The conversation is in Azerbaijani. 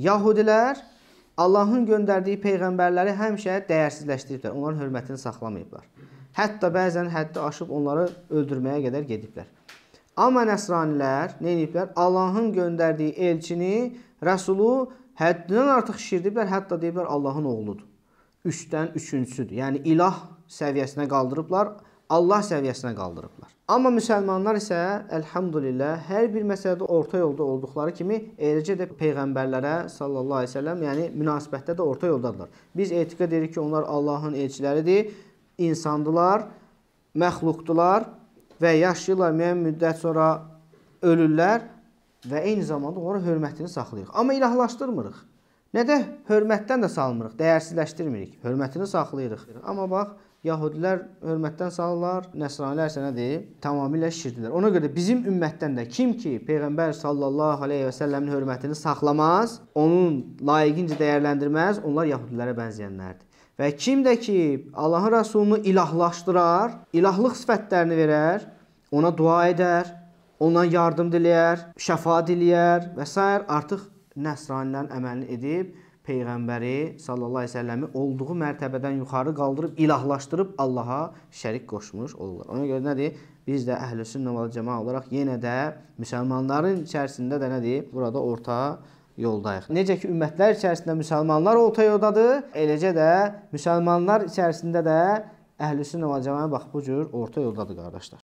Yahudilər Allahın göndərdiyi peyğəmbərləri həmişə dəyərsizləşdiriblər, onların hörmətini saxlamayıblar. Hətta bəzən həddi aşıb onları öldürməyə qədər gediblər. Amma nəsranilər nə ediblər? Allahın göndərdiyi elçini, rəsulu həddindən artıq şişirdiblər, hətta deyiblər Allahın oğludur. Üçdən üçüncüsüdür. Yəni ilah səviyyəsinə qaldırıblar. Allah səviyyəsinə qaldırıblar. Amma müsəlmanlar isə elhamdülillah hər bir məsələdə orta yolda olduqları kimi eləcə də peyğəmbərlərə sallallahu əleyhi və səlləm, yəni münasibətdə də orta yoldadırlar. Biz etiqad edirik ki, onlar Allahın elçiləridir, insandılar, məxluqdular və yaşayırlar müəyyən müddət sonra ölürlər və eyni zamanda onlara hörmətini saxlayırıq. Amma ilahlaşdırmırıq. Nə də hörmətdən də salmırıq, dəyərsizləşdirmirik, hörmətini saxlayırıq. Amma bax, Yahudilər hörmətdən salırlar, Nəsranilər isə nədir? Tamamilə şirkdirlər. Ona görə də bizim ümmətdən də kim ki peyğəmbər sallallahu alayhi və səlləmin hörmətini saxlamaz, onun layiqincə dəyərləndirməz, onlar Yahudilərə bənzəyənlərdir. Və kim də ki Allahın rəsulunu ilahlaşdırar, ilahlıq sifətlərini verər, ona dua edər, ondan yardım diləyər, şəfa diləyər və s. artıq nəsranilərin əməlini edib peyğəmbəri sallallahu əleyhi və səlləmi olduğu mərtəbədən yuxarı qaldırıb ilahlaşdırıb Allaha şərik qoşmuş olurlar. Ona görə nədir? Biz də əhlüsünnə və cəmaa olaraq yenə də müsəlmanların içərisində də nədir? Burada orta yoldayıq. Necə ki ümmətlər içərisində müsəlmanlar orta yoldadır, eləcə də müsəlmanlar içərisində də əhlüsünnə və cəmaa bax bu cür orta yoldadır qardaşlar.